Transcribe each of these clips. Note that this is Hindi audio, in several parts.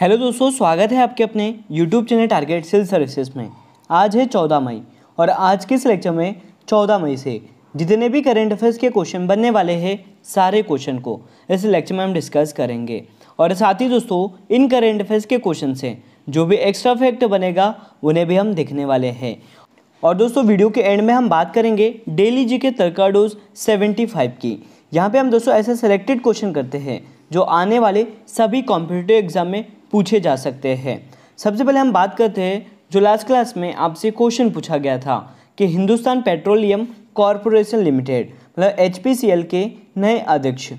हेलो दोस्तों स्वागत है आपके अपने YouTube channel Target Cell Services में आज है चौदह मई और आज के इस लेक्चर में चौदह मई से जितने भी करेंट अफेयर्स के क्वेश्चन बनने वाले हैं सारे क्वेश्चन को इस लेक्चर में हम डिस्कस करेंगे और साथ ही दोस्तों इन करेंट अफेयर्स के क्वेश्चन से जो भी एक्स्ट्रा फैक्ट बनेगा उन्हें भी हम देखने वाले हैं और दोस्तों वीडियो के एंड में हम बात करेंगे डेली जी के तरका डोज सेवेंटी की यहाँ पर हम दोस्तों ऐसे सेलेक्टेड क्वेश्चन करते हैं जो आने वाले सभी कॉम्पिटेटिव एग्जाम में पूछे जा सकते हैं सबसे पहले हम बात करते हैं जो लास्ट क्लास में आपसे क्वेश्चन पूछा गया था कि हिंदुस्तान पेट्रोलियम कॉरपोरेशन लिमिटेड मतलब एच के नए अध्यक्ष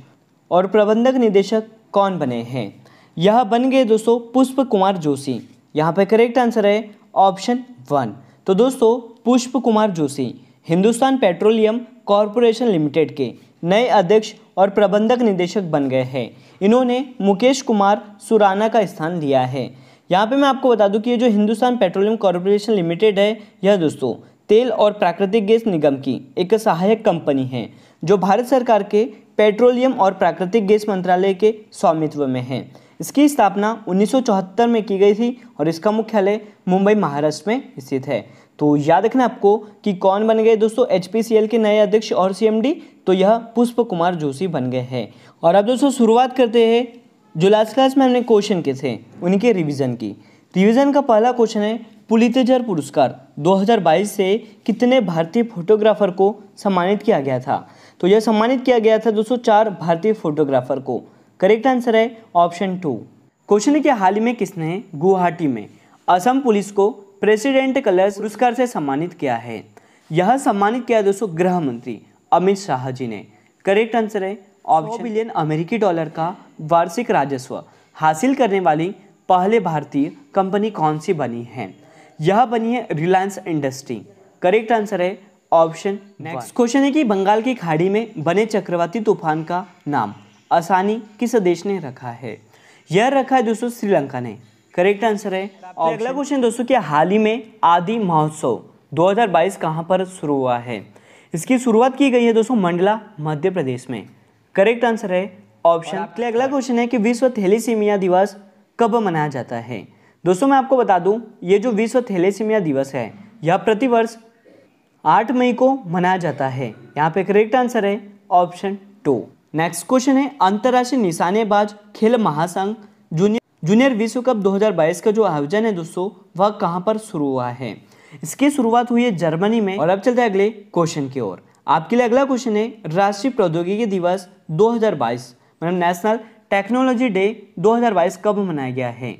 और प्रबंधक निदेशक कौन बने हैं यह बन गए दोस्तों पुष्प कुमार जोशी यहाँ पर करेक्ट आंसर है ऑप्शन वन तो दोस्तों Pushp Kumar Joshi Hindustan Petroleum Corporation Limited के नए अध्यक्ष और प्रबंधक निदेशक बन गए हैं इन्होंने मुकेश कुमार सुराना का स्थान लिया है यहाँ पे मैं आपको बता दूं कि ये जो हिंदुस्तान पेट्रोलियम कॉरपोरेशन लिमिटेड है यह दोस्तों तेल और प्राकृतिक गैस निगम की एक सहायक कंपनी है जो भारत सरकार के पेट्रोलियम और प्राकृतिक गैस मंत्रालय के स्वामित्व में है इसकी स्थापना 1974 में की गई थी और इसका मुख्यालय मुंबई महाराष्ट्र में स्थित है तो याद रखना आपको कि कौन बन गए दोस्तों एच के नए अध्यक्ष और सीएमडी तो यह पुष्प कुमार जोशी बन गए हैं और अब दोस्तों शुरुआत करते हैं जो लास्ट क्लास में हमने क्वेश्चन के थे उनके रिवीजन की रिवीजन का पहला क्वेश्चन है पुलितजर पुरस्कार 2022 से कितने भारतीय फोटोग्राफर को सम्मानित किया गया था तो यह सम्मानित किया गया था दोस्तों चार भारतीय फोटोग्राफर को करेक्ट आंसर है ऑप्शन टू क्वेश्चन के हाल ही में किसने गुवाहाटी में असम पुलिस को प्रेसिडेंट कलर्स पुरस्कार से सम्मानित किया है यह सम्मानित किया दोस्तों गृह मंत्री अमित शाह जी ने करेक्ट आंसर है ऑप्शन बिलियन अमेरिकी डॉलर का वार्षिक राजस्व हासिल करने वाली पहले भारतीय कंपनी कौन सी बनी है यह बनी है रिलायंस इंडस्ट्री करेक्ट आंसर है ऑप्शन नेक्स्ट क्वेश्चन है कि बंगाल की खाड़ी में बने चक्रवाती तूफान का नाम आसानी किस देश ने रखा है यह रखा है दोस्तों श्रीलंका ने करेक्ट आंसर है और अगला क्वेश्चन दोस्तों कि हाल ही में आदि महोत्सव 2022 कहां पर शुरू हुआ है इसकी शुरुआत की गई है दोस्तों मंडला मध्य प्रदेश में करेक्ट आंसर है ऑप्शन अगला क्वेश्चन है कि विश्व थैलेसीमिया दिवस कब मनाया जाता है दोस्तों मैं आपको बता दूं ये जो विश्व थैलेसीमिया दिवस है यह प्रतिवर्ष आठ मई को मनाया जाता है यहाँ पे करेक्ट आंसर है ऑप्शन टू नेक्स्ट क्वेश्चन है अंतर्राष्ट्रीय निशानेबाज खेल महासंघ जूनियर जूनियर विश्व कप 2022 का जो आयोजन है दोस्तों वह कहाँ पर शुरू हुआ है इसकी शुरुआत हुई है जर्मनी में और अब चलते हैं अगले क्वेश्चन की ओर आपके लिए अगला क्वेश्चन है राष्ट्रीय प्रौद्योगिकी दिवस 2022 मतलब नेशनल टेक्नोलॉजी डे 2022 कब मनाया गया है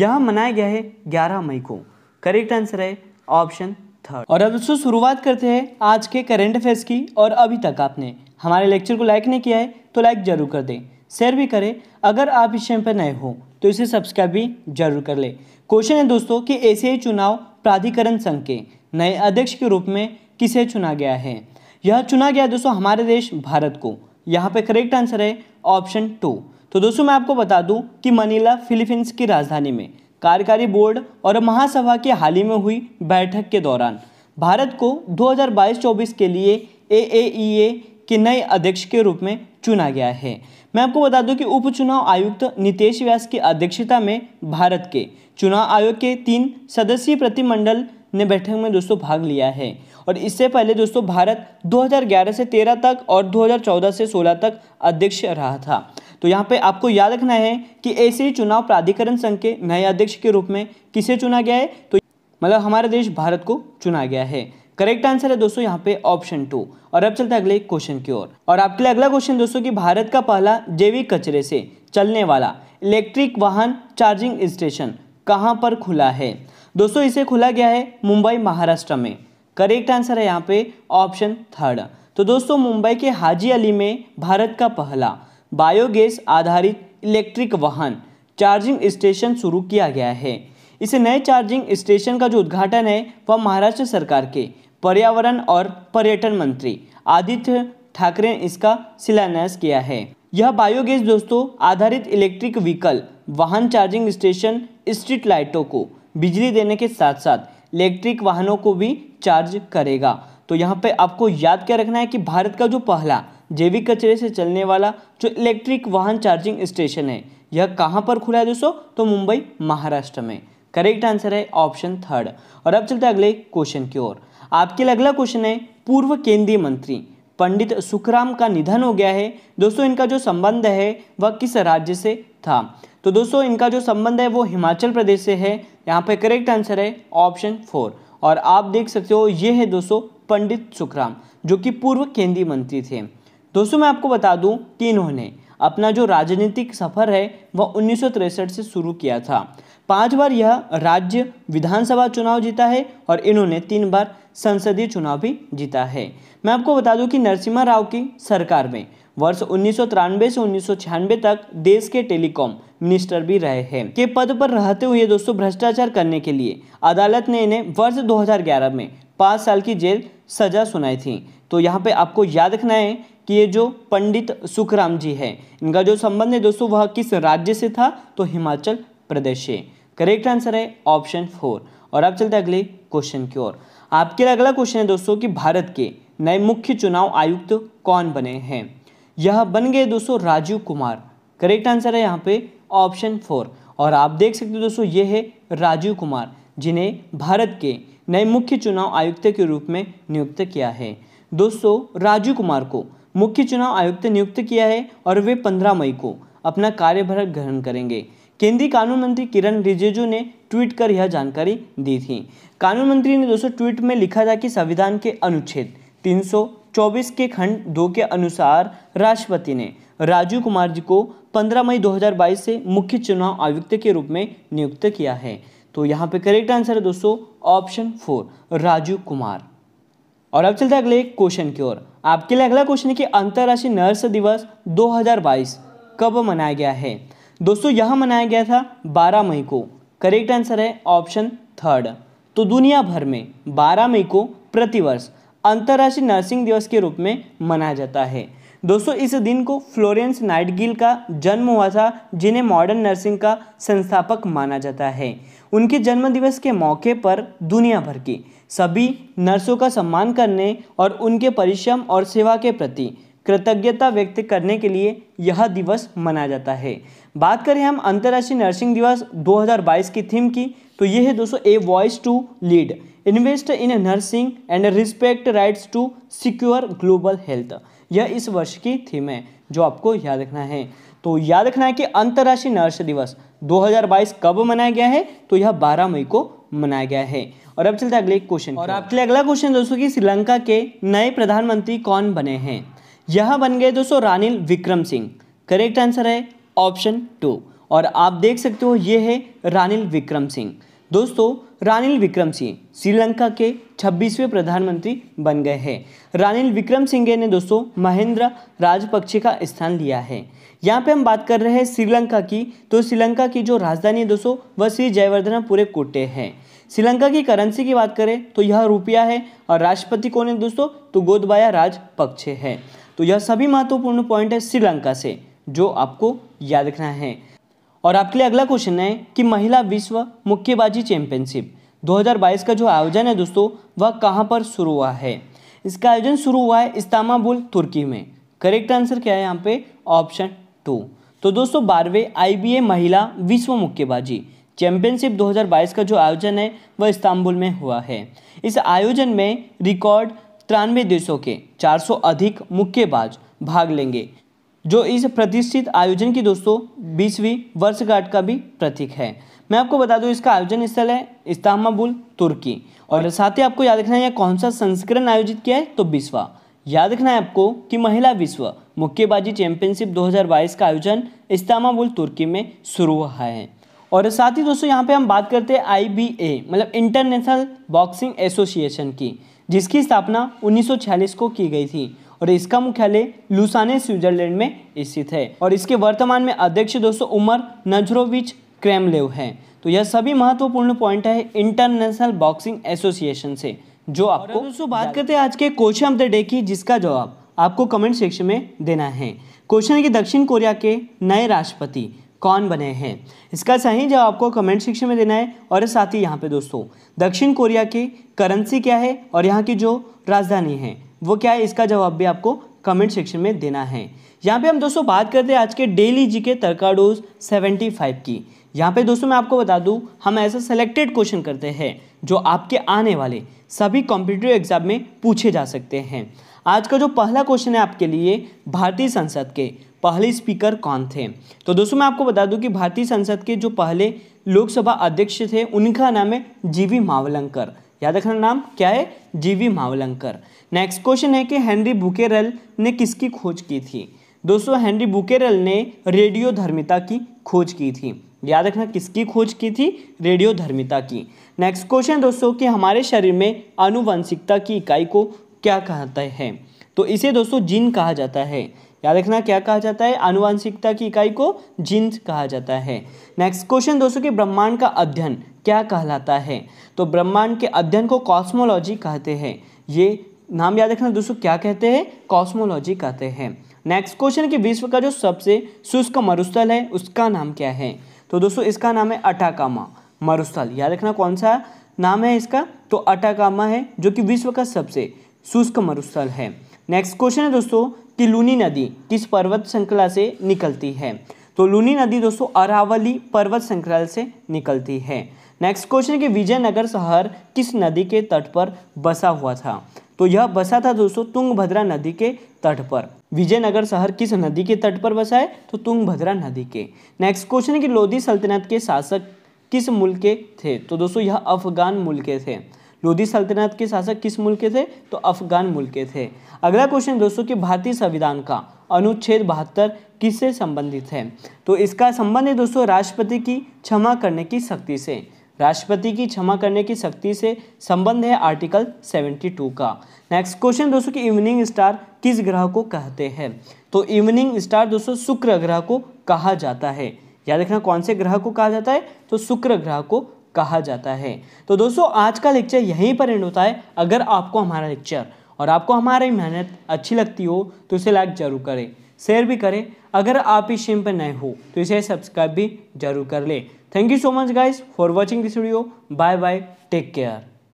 यह मनाया गया है 11 मई को करेक्ट आंसर है ऑप्शन थर्ड और अब दोस्तों शुरुआत करते हैं आज के करेंट अफेयर्स की और अभी तक आपने हमारे लेक्चर को लाइक नहीं किया है तो लाइक जरूर कर दें शेयर भी करें अगर आप इस चैनल पर नए हो तो इसे सब्सक्राइब भी जरूर कर लें क्वेश्चन है दोस्तों कि एसीआई चुनाव प्राधिकरण संघ के नए अध्यक्ष के रूप में किसे चुना गया है यह चुना गया दोस्तों हमारे देश भारत को यहाँ पे करेक्ट आंसर है ऑप्शन टू तो दोस्तों मैं आपको बता दूं कि मनीला फिलीपींस की राजधानी में कार्यकारी बोर्ड और महासभा की हाल ही में हुई बैठक के दौरान भारत को 2022-24 के लिए ए e के नए अध्यक्ष के रूप में चुना गया है मैं आपको बता दूं कि उपचुनाव आयुक्त नितेश व्यास की अध्यक्षता में भारत के चुनाव आयोग के तीन सदस्यीय प्रतिमंडल ने बैठक में दोस्तों भाग लिया है और इससे पहले दोस्तों भारत 2011 से 13 तक और 2014 से 16 तक अध्यक्ष रहा था तो यहाँ पे आपको याद रखना है कि ऐसे ही चुनाव प्राधिकरण संघ के नए अध्यक्ष के रूप में किसे चुना गया है तो मतलब हमारा देश भारत को चुना गया है करेक्ट आंसर है दोस्तों यहाँ पे ऑप्शन टू और अब चलते हैं अगले क्वेश्चन की ओर और आपके लिए अगला क्वेश्चन दोस्तों कि भारत का पहला जैविक कचरे से चलने वाला इलेक्ट्रिक वाहन चार्जिंग स्टेशन कहाँ पर खुला है दोस्तों इसे खोला गया है मुंबई महाराष्ट्र में करेक्ट आंसर है यहाँ पे ऑप्शन थर्ड तो दोस्तों मुंबई के हाजी अली में भारत का पहला बायोगैस आधारित इलेक्ट्रिक वाहन चार्जिंग स्टेशन शुरू किया गया है इस नए चार्जिंग स्टेशन का जो उद्घाटन है वह महाराष्ट्र सरकार के पर्यावरण और पर्यटन मंत्री आदित्य ठाकरे ने इसका शिलान्यास किया है यह बायोगैस दोस्तों आधारित इलेक्ट्रिक व्हीकल वाहन चार्जिंग स्टेशन स्ट्रीट लाइटों को बिजली देने के साथ साथ इलेक्ट्रिक वाहनों को भी चार्ज करेगा तो यहाँ पे आपको याद क्या रखना है कि भारत का जो पहला जैविक कचरे से चलने वाला जो इलेक्ट्रिक वाहन चार्जिंग स्टेशन है यह कहाँ पर खुला है दोस्तों तो मुंबई महाराष्ट्र में करेक्ट आंसर है ऑप्शन थर्ड और अब चलते हैं अगले क्वेश्चन की ओर आपके लिए अगला क्वेश्चन है पूर्व केंद्रीय मंत्री पंडित सुखराम का निधन हो गया है दोस्तों इनका जो संबंध है वह किस राज्य से था तो दोस्तों इनका जो संबंध है वो हिमाचल प्रदेश से है यहाँ पे करेक्ट आंसर है ऑप्शन फोर और आप देख सकते हो ये है दोस्तों पंडित सुखराम जो कि पूर्व केंद्रीय मंत्री थे दोस्तों मैं आपको बता दूं कि इन्होंने अपना जो राजनीतिक सफर है वह उन्नीस से शुरू किया था पांच बार यह राज्य विधानसभा चुनाव जीता है और इन्होंने तीन बार संसदीय चुनाव भी जीता है मैं आपको बता दूं कि नरसिम्हा राव की सरकार में वर्ष उन्नीस से उन्नीस तक देश के टेलीकॉम मिनिस्टर भी रहे हैं के पद पर रहते हुए दोस्तों भ्रष्टाचार करने के लिए अदालत ने इन्हें वर्ष 2011 में पाँच साल की जेल सजा सुनाई थी तो यहाँ पे आपको याद रखना है कि ये जो पंडित सुखराम जी है इनका जो संबंध है दोस्तों वह किस राज्य से था तो हिमाचल प्रदेश से करेक्ट आंसर है ऑप्शन फोर और अब चलते अगले क्वेश्चन की ओर आपके अगला क्वेश्चन है दोस्तों कि भारत के नए मुख्य चुनाव आयुक्त कौन बने हैं यह बन गए दोस्तों राजीव कुमार करेक्ट आंसर है यहाँ पे ऑप्शन फोर और आप देख सकते हो दोस्तों ये है राजीव कुमार जिन्हें भारत के नए मुख्य चुनाव आयुक्त के रूप में नियुक्त किया है दोस्तों राजू कुमार को मुख्य चुनाव आयुक्त नियुक्त किया है और वे 15 मई को अपना कार्यभार ग्रहण करेंगे केंद्रीय कानून मंत्री किरण रिजिजू ने ट्वीट कर यह जानकारी दी थी कानून मंत्री ने दोस्तों ट्वीट में लिखा था कि संविधान के अनुच्छेद तीन 24 के खंड दो के अनुसार राष्ट्रपति ने राजीव कुमार जी को 15 मई 2022 से मुख्य चुनाव आयुक्त के रूप में नियुक्त किया है तो यहाँ पे करेक्ट आंसर है दोस्तों ऑप्शन फोर राजू कुमार और अब चलते हैं अगले क्वेश्चन की ओर आपके लिए अगला क्वेश्चन है कि अंतर्राष्ट्रीय नर्स दिवस 2022 कब मनाया गया है दोस्तों यह मनाया गया था 12 मई को करेक्ट आंसर है ऑप्शन थर्ड तो दुनिया भर में 12 मई को प्रतिवर्ष अंतर्राष्ट्रीय नर्सिंग दिवस के रूप में मनाया जाता है दोस्तों इस दिन को फ्लोरेंस नाइटगिल का जन्म हुआ था जिन्हें मॉडर्न नर्सिंग का संस्थापक माना जाता है उनके जन्म दिवस के मौके पर दुनिया भर की सभी नर्सों का सम्मान करने और उनके परिश्रम और सेवा के प्रति कृतज्ञता व्यक्त करने के लिए यह दिवस मनाया जाता है बात करें हम अंतर्राष्ट्रीय नर्सिंग दिवस 2022 की थीम की तो यह है दोस्तों a voice to lead invest in nursing and respect rights to secure global health यह इस वर्ष की थीम है जो आपको याद रखना है तो याद रखना है कि अंतर्राष्ट्रीय नर्स दिवस 2022 कब मनाया गया है तो यह 12 मई को मनाया गया है और अब चलते अगले क्वेश्चन और आपके लिए अगला क्वेश्चन दोस्तों कि श्रीलंका के नए प्रधानमंत्री कौन बने हैं यहाँ बन गए दोस्तों Ranil Wickremesinghe correct answer है ऑप्शन टू और आप देख सकते हो ये है रानिल विक्रम सिंह दोस्तों रानिल विक्रम सिंह श्रीलंका के 26वें प्रधानमंत्री बन गए हैं रानिल विक्रम सिंह ने दोस्तों महेंद्र राजपक्षे का स्थान लिया है यहाँ पे हम बात कर रहे हैं श्रीलंका की तो श्रीलंका की जो राजधानी है दोस्तों वह श्री पूरे कोटे है श्रीलंका की करेंसी की बात करें तो यह रुपया है और राष्ट्रपति कौन है दोस्तों तो गोदबाया राजपक्षे है तो यह सभी महत्वपूर्ण पॉइंट है श्रीलंका से जो आपको याद रखना है और आपके लिए अगला क्वेश्चन है कि महिला विश्व मुक्केबाजी चैंपियनशिप 2022 का जो आयोजन है दोस्तों वह कहां पर शुरू हुआ है इसका आयोजन शुरू हुआ है इस्तांबुल तुर्की में करेक्ट आंसर क्या है यहाँ पे ऑप्शन टू तो दोस्तों बारहवें आईबीए महिला विश्व मुक्केबाजी चैंपियनशिप 2022 का जो आयोजन है वह इस्तांबुल में हुआ है इस आयोजन में रिकॉर्ड तिरानवे देशों के 400 अधिक मुक्केबाज भाग लेंगे जो इस प्रतिष्ठित आयोजन की दोस्तों बीसवीं वर्षगांठ का भी प्रतीक है मैं आपको बता दूं इसका आयोजन स्थल है इस्तांबुल तुर्की और साथ ही आपको याद रखना है कौन सा संस्करण आयोजित किया है तो बीसवा याद रखना है आपको कि महिला विश्व मुक्केबाजी चैंपियनशिप 2022 का आयोजन इस्तांबुल तुर्की में शुरू हुआ है और साथ ही दोस्तों यहाँ पे हम बात करते हैं आई मतलब इंटरनेशनल बॉक्सिंग एसोसिएशन की जिसकी स्थापना 1946 को की गई थी और इसका मुख्यालय लुसाने स्विट्जरलैंड में स्थित है और इसके वर्तमान में अध्यक्ष दोस्तों उमर नजरोविच क्रेमलेव है तो यह सभी महत्वपूर्ण पॉइंट है इंटरनेशनल बॉक्सिंग एसोसिएशन से जो आपको दोस्तों बात करते हैं आज के क्वेश्चन ऑफ द डे की जिसका जवाब आपको कमेंट सेक्शन में देना है क्वेश्चन है की दक्षिण कोरिया के नए राष्ट्रपति कौन बने हैं इसका सही जवाब आपको कमेंट सेक्शन में देना है और साथ ही यहाँ पे दोस्तों दक्षिण कोरिया की करेंसी क्या है और यहाँ की जो राजधानी है वो क्या है इसका जवाब भी आपको कमेंट सेक्शन में देना है यहाँ पे हम दोस्तों बात करते हैं आज के डेली जी के डोज सेवेंटी की यहाँ पे दोस्तों मैं आपको बता दूँ हम ऐसा सेलेक्टेड क्वेश्चन करते हैं जो आपके आने वाले सभी कॉम्पिटिटिव एग्जाम में पूछे जा सकते हैं आज का जो पहला क्वेश्चन है आपके लिए भारतीय संसद के पहले स्पीकर कौन थे तो दोस्तों मैं आपको बता दूं कि भारतीय संसद के जो पहले लोकसभा अध्यक्ष थे उनका नाम है जीवी मावलंकर याद रखना नाम क्या है जीवी मावलंकर नेक्स्ट क्वेश्चन है कि हेनरी बुकेरल ने किसकी खोज की थी दोस्तों हेनरी बुकेरल ने रेडियो धर्मिता की खोज की थी याद रखना किसकी खोज की थी रेडियो धर्मिता की नेक्स्ट क्वेश्चन दोस्तों कि हमारे शरीर में आनुवंशिकता की इकाई को क्या कहता है तो इसे दोस्तों जीन कहा जाता है याद रखना क्या कहा जाता है आनुवांशिकता की इकाई को जींस कहा जाता है नेक्स्ट क्वेश्चन दोस्तों कि ब्रह्मांड का अध्ययन क्या कहलाता है तो ब्रह्मांड के अध्ययन को कॉस्मोलॉजी कहते हैं ये नाम याद रखना दोस्तों क्या कहते हैं कॉस्मोलॉजी कहते हैं नेक्स्ट क्वेश्चन कि विश्व का जो सबसे शुष्क मरुस्थल है उसका नाम क्या है तो दोस्तों इसका नाम है अटाकामा मरुस्थल याद रखना कौन सा नाम है इसका तो अटाकामा है जो कि विश्व का सबसे शुष्क मरुस्थल है नेक्स्ट क्वेश्चन है दोस्तों कि लूनी नदी किस पर्वत श्रृंखला से निकलती है तो लूनी नदी दोस्तों अरावली पर्वत श्रृंखला से निकलती है नेक्स्ट क्वेश्चन कि विजयनगर शहर किस नदी के तट पर बसा हुआ था तो यह बसा था दोस्तों तुंगभद्रा नदी के तट पर विजयनगर शहर किस नदी के तट पर बसा है तो तुंगभद्रा नदी के नेक्स्ट क्वेश्चन है कि लोधी सल्तनत के शासक किस मुल्क के थे तो दोस्तों यह अफगान मुल्क के थे लोधी सल्तनत के शासक किस मुल्क के थे तो अफगान मुल्क के थे अगला क्वेश्चन दोस्तों कि भारतीय संविधान का अनुच्छेद बहत्तर किससे संबंधित है तो इसका संबंध है दोस्तों राष्ट्रपति की क्षमा करने की शक्ति से राष्ट्रपति की क्षमा करने की शक्ति से संबंध है आर्टिकल 72 का नेक्स्ट क्वेश्चन दोस्तों कि इवनिंग स्टार किस ग्रह को कहते हैं तो इवनिंग स्टार दोस्तों शुक्र ग्रह को कहा जाता है याद रखना कौन से ग्रह को कहा जाता है तो शुक्र ग्रह को कहा जाता है तो दोस्तों आज का लेक्चर यहीं पर एंड होता है अगर आपको हमारा लेक्चर और आपको हमारी मेहनत अच्छी लगती हो तो इसे लाइक जरूर करें शेयर भी करें अगर आप इस चैनल पर नए हो तो इसे सब्सक्राइब भी जरूर कर लें thank you so much guys for watching this video bye bye take care